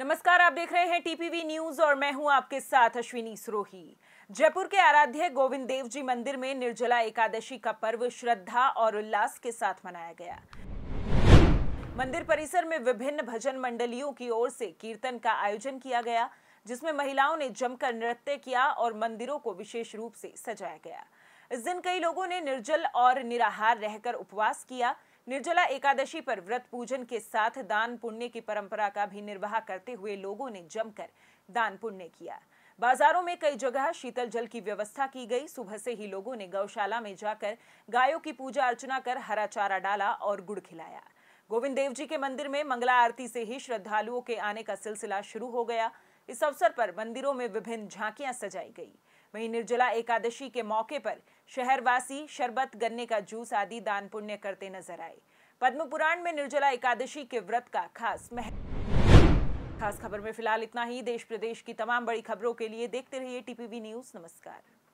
नमस्कार आप देख रहे हैं टीपीवी न्यूज और मैं हूं आपके साथ अश्विनी सरोही जयपुर के आराध्य गोविंद देव जी मंदिर में निर्जला एकादशी का पर्व श्रद्धा और उल्लास के साथ मनाया गया मंदिर परिसर में विभिन्न भजन मंडलियों की ओर से कीर्तन का आयोजन किया गया जिसमें महिलाओं ने जमकर नृत्य किया और मंदिरों को विशेष रूप से सजाया गया इस दिन कई लोगों ने निर्जल और निराहार रहकर उपवास किया निर्जला एकादशी पर व्रत पूजन के साथ दान पुण्य की परंपरा का भी निर्वाह करते हुए लोगों ने जमकर दान पुण्य किया बाजारों में कई जगह शीतल जल की व्यवस्था की गई सुबह से ही लोगों ने गौशाला में जाकर गायों की पूजा अर्चना कर हरा चारा डाला और गुड़ खिलाया गोविंद देव जी के मंदिर में मंगला आरती से ही श्रद्धालुओं के आने का सिलसिला शुरू हो गया इस अवसर पर मंदिरों में विभिन्न झांकियां सजाई गई वहीं निर्जला एकादशी के मौके पर शहरवासी शरबत गन्ने का जूस आदि दान पुण्य करते नजर आए पद्म पुराण में निर्जला एकादशी के व्रत का खास महत्व खास खबर में फिलहाल इतना ही देश प्रदेश की तमाम बड़ी खबरों के लिए देखते रहिए टीपीवी न्यूज नमस्कार